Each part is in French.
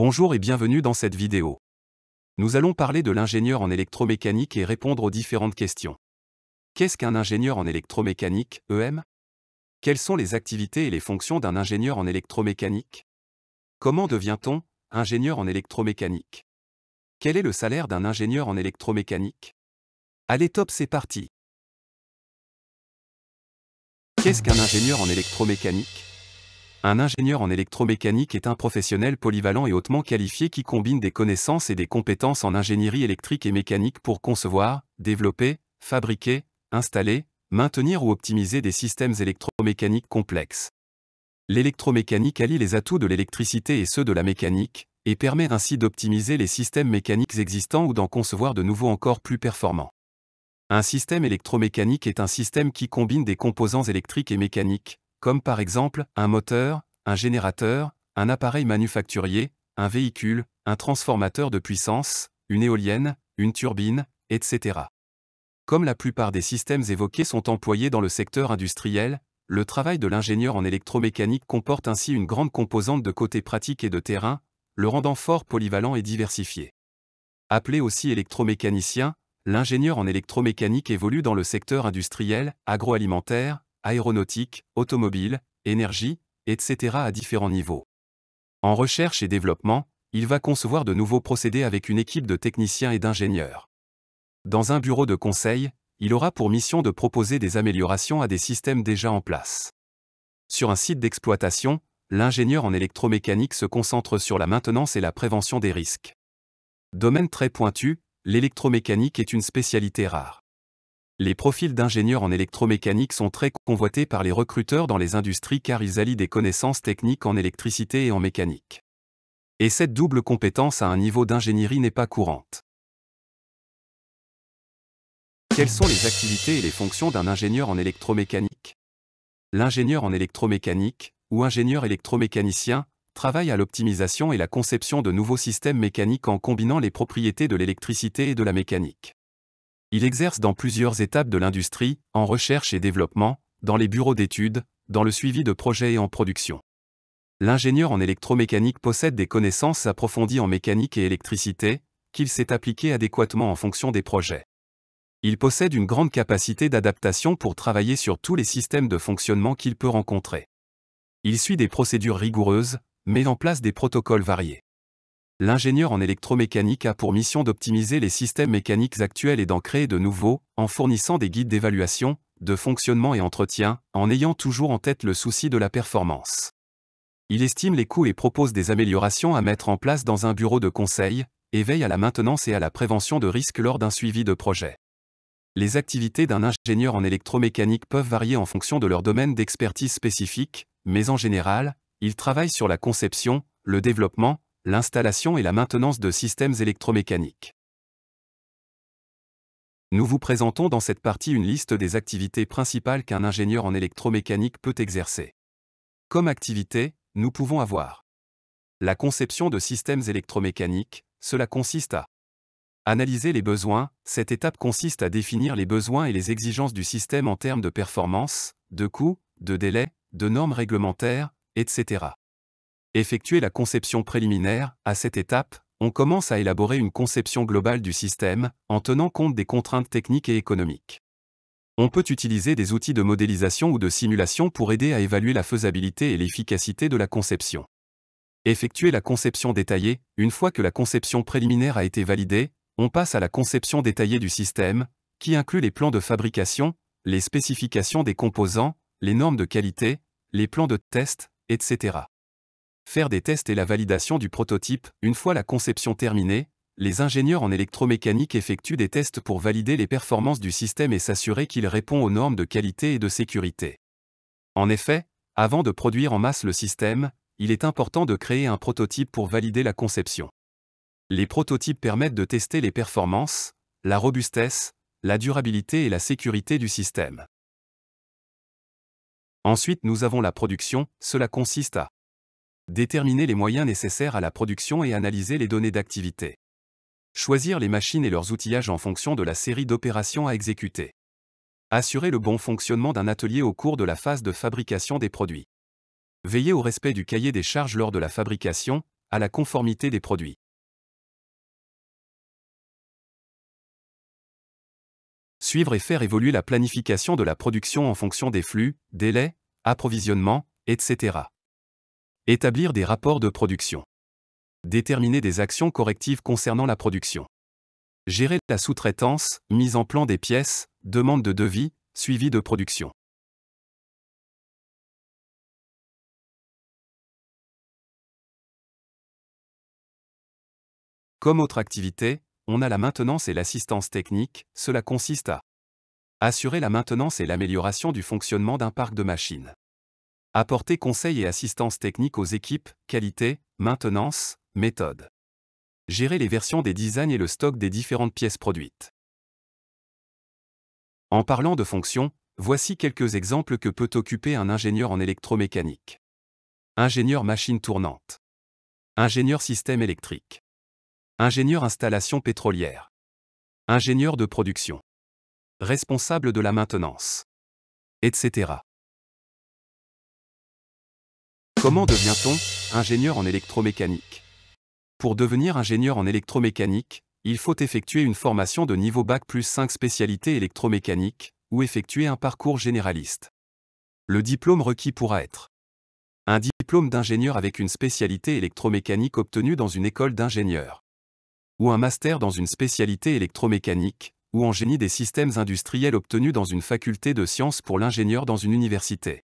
Bonjour et bienvenue dans cette vidéo. Nous allons parler de l'ingénieur en électromécanique et répondre aux différentes questions. Qu'est-ce qu'un ingénieur en électromécanique, EM Quelles sont les activités et les fonctions d'un ingénieur en électromécanique Comment devient-on ingénieur en électromécanique Quel est le salaire d'un ingénieur en électromécanique Allez top, c'est parti Qu'est-ce qu'un ingénieur en électromécanique un ingénieur en électromécanique est un professionnel polyvalent et hautement qualifié qui combine des connaissances et des compétences en ingénierie électrique et mécanique pour concevoir, développer, fabriquer, installer, maintenir ou optimiser des systèmes électromécaniques complexes. L'électromécanique allie les atouts de l'électricité et ceux de la mécanique, et permet ainsi d'optimiser les systèmes mécaniques existants ou d'en concevoir de nouveaux encore plus performants. Un système électromécanique est un système qui combine des composants électriques et mécaniques, comme par exemple un moteur, un générateur, un appareil manufacturier, un véhicule, un transformateur de puissance, une éolienne, une turbine, etc. Comme la plupart des systèmes évoqués sont employés dans le secteur industriel, le travail de l'ingénieur en électromécanique comporte ainsi une grande composante de côté pratique et de terrain, le rendant fort polyvalent et diversifié. Appelé aussi électromécanicien, l'ingénieur en électromécanique évolue dans le secteur industriel, agroalimentaire, aéronautique, automobile, énergie, etc. à différents niveaux. En recherche et développement, il va concevoir de nouveaux procédés avec une équipe de techniciens et d'ingénieurs. Dans un bureau de conseil, il aura pour mission de proposer des améliorations à des systèmes déjà en place. Sur un site d'exploitation, l'ingénieur en électromécanique se concentre sur la maintenance et la prévention des risques. Domaine très pointu, l'électromécanique est une spécialité rare les profils d'ingénieurs en électromécanique sont très convoités par les recruteurs dans les industries car ils allient des connaissances techniques en électricité et en mécanique. Et cette double compétence à un niveau d'ingénierie n'est pas courante. Quelles sont les activités et les fonctions d'un ingénieur en électromécanique L'ingénieur en électromécanique, ou ingénieur électromécanicien, travaille à l'optimisation et la conception de nouveaux systèmes mécaniques en combinant les propriétés de l'électricité et de la mécanique. Il exerce dans plusieurs étapes de l'industrie, en recherche et développement, dans les bureaux d'études, dans le suivi de projets et en production. L'ingénieur en électromécanique possède des connaissances approfondies en mécanique et électricité, qu'il sait appliquer adéquatement en fonction des projets. Il possède une grande capacité d'adaptation pour travailler sur tous les systèmes de fonctionnement qu'il peut rencontrer. Il suit des procédures rigoureuses, met en place des protocoles variés. L'ingénieur en électromécanique a pour mission d'optimiser les systèmes mécaniques actuels et d'en créer de nouveaux, en fournissant des guides d'évaluation, de fonctionnement et entretien, en ayant toujours en tête le souci de la performance. Il estime les coûts et propose des améliorations à mettre en place dans un bureau de conseil, et veille à la maintenance et à la prévention de risques lors d'un suivi de projet. Les activités d'un ingénieur en électromécanique peuvent varier en fonction de leur domaine d'expertise spécifique, mais en général, il travaille sur la conception, le développement, l'installation et la maintenance de systèmes électromécaniques. Nous vous présentons dans cette partie une liste des activités principales qu'un ingénieur en électromécanique peut exercer. Comme activité, nous pouvons avoir la conception de systèmes électromécaniques, cela consiste à analyser les besoins, cette étape consiste à définir les besoins et les exigences du système en termes de performance, de coûts, de délais, de normes réglementaires, etc effectuer la conception préliminaire, à cette étape, on commence à élaborer une conception globale du système, en tenant compte des contraintes techniques et économiques. On peut utiliser des outils de modélisation ou de simulation pour aider à évaluer la faisabilité et l'efficacité de la conception. Effectuer la conception détaillée, une fois que la conception préliminaire a été validée, on passe à la conception détaillée du système, qui inclut les plans de fabrication, les spécifications des composants, les normes de qualité, les plans de test, etc faire des tests et la validation du prototype. Une fois la conception terminée, les ingénieurs en électromécanique effectuent des tests pour valider les performances du système et s'assurer qu'il répond aux normes de qualité et de sécurité. En effet, avant de produire en masse le système, il est important de créer un prototype pour valider la conception. Les prototypes permettent de tester les performances, la robustesse, la durabilité et la sécurité du système. Ensuite, nous avons la production, cela consiste à Déterminer les moyens nécessaires à la production et analyser les données d'activité. Choisir les machines et leurs outillages en fonction de la série d'opérations à exécuter. Assurer le bon fonctionnement d'un atelier au cours de la phase de fabrication des produits. Veiller au respect du cahier des charges lors de la fabrication, à la conformité des produits. Suivre et faire évoluer la planification de la production en fonction des flux, délais, approvisionnement, etc. Établir des rapports de production. Déterminer des actions correctives concernant la production. Gérer la sous-traitance, mise en plan des pièces, demande de devis, suivi de production. Comme autre activité, on a la maintenance et l'assistance technique, cela consiste à assurer la maintenance et l'amélioration du fonctionnement d'un parc de machines. Apporter conseil et assistance technique aux équipes, qualité, maintenance, méthode. Gérer les versions des designs et le stock des différentes pièces produites. En parlant de fonctions, voici quelques exemples que peut occuper un ingénieur en électromécanique. Ingénieur machine tournante. Ingénieur système électrique. Ingénieur installation pétrolière. Ingénieur de production. Responsable de la maintenance. Etc. Comment devient-on ingénieur en électromécanique Pour devenir ingénieur en électromécanique, il faut effectuer une formation de niveau Bac plus 5 spécialité électromécanique ou effectuer un parcours généraliste. Le diplôme requis pourra être un diplôme d'ingénieur avec une spécialité électromécanique obtenue dans une école d'ingénieurs ou un master dans une spécialité électromécanique ou en génie des systèmes industriels obtenu dans une faculté de sciences pour l'ingénieur dans une université.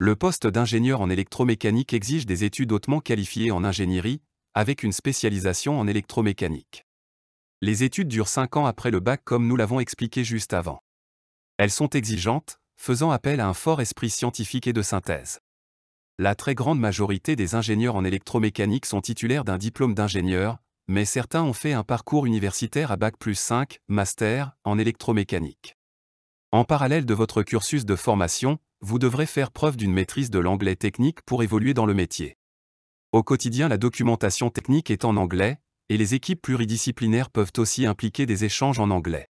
Le poste d'ingénieur en électromécanique exige des études hautement qualifiées en ingénierie, avec une spécialisation en électromécanique. Les études durent 5 ans après le bac comme nous l'avons expliqué juste avant. Elles sont exigeantes, faisant appel à un fort esprit scientifique et de synthèse. La très grande majorité des ingénieurs en électromécanique sont titulaires d'un diplôme d'ingénieur, mais certains ont fait un parcours universitaire à bac plus 5, master, en électromécanique. En parallèle de votre cursus de formation, vous devrez faire preuve d'une maîtrise de l'anglais technique pour évoluer dans le métier. Au quotidien, la documentation technique est en anglais, et les équipes pluridisciplinaires peuvent aussi impliquer des échanges en anglais.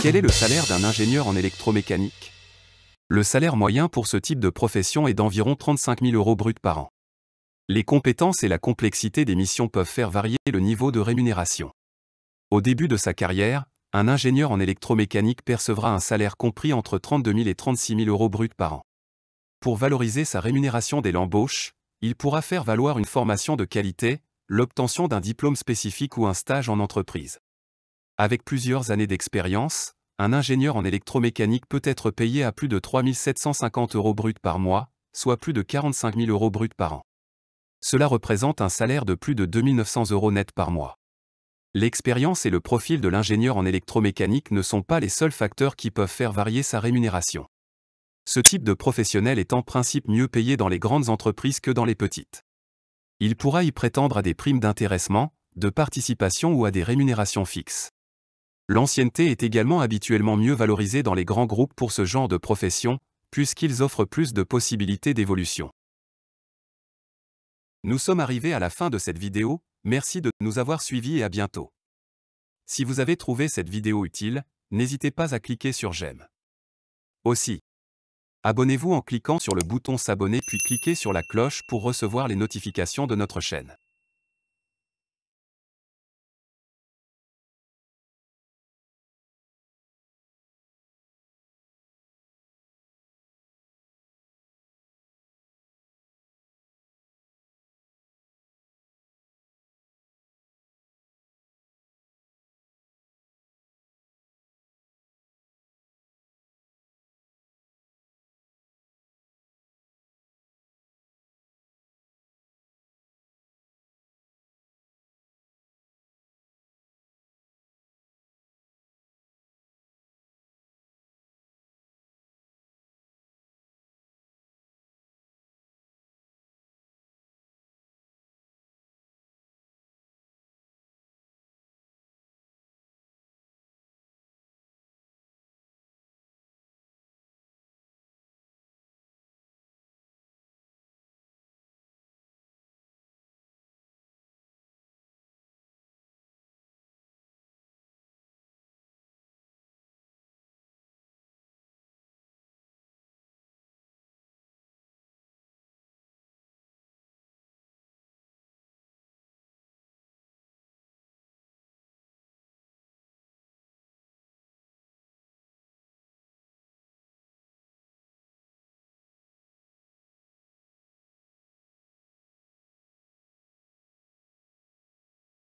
Quel est le salaire d'un ingénieur en électromécanique Le salaire moyen pour ce type de profession est d'environ 35 000 euros brut par an. Les compétences et la complexité des missions peuvent faire varier le niveau de rémunération. Au début de sa carrière, un ingénieur en électromécanique percevra un salaire compris entre 32 000 et 36 000 euros bruts par an. Pour valoriser sa rémunération dès l'embauche, il pourra faire valoir une formation de qualité, l'obtention d'un diplôme spécifique ou un stage en entreprise. Avec plusieurs années d'expérience, un ingénieur en électromécanique peut être payé à plus de 3 750 euros bruts par mois, soit plus de 45 000 euros bruts par an. Cela représente un salaire de plus de 2 900 euros net par mois. L'expérience et le profil de l'ingénieur en électromécanique ne sont pas les seuls facteurs qui peuvent faire varier sa rémunération. Ce type de professionnel est en principe mieux payé dans les grandes entreprises que dans les petites. Il pourra y prétendre à des primes d'intéressement, de participation ou à des rémunérations fixes. L'ancienneté est également habituellement mieux valorisée dans les grands groupes pour ce genre de profession, puisqu'ils offrent plus de possibilités d'évolution. Nous sommes arrivés à la fin de cette vidéo, Merci de nous avoir suivis et à bientôt. Si vous avez trouvé cette vidéo utile, n'hésitez pas à cliquer sur j'aime. Aussi, abonnez-vous en cliquant sur le bouton s'abonner puis cliquez sur la cloche pour recevoir les notifications de notre chaîne.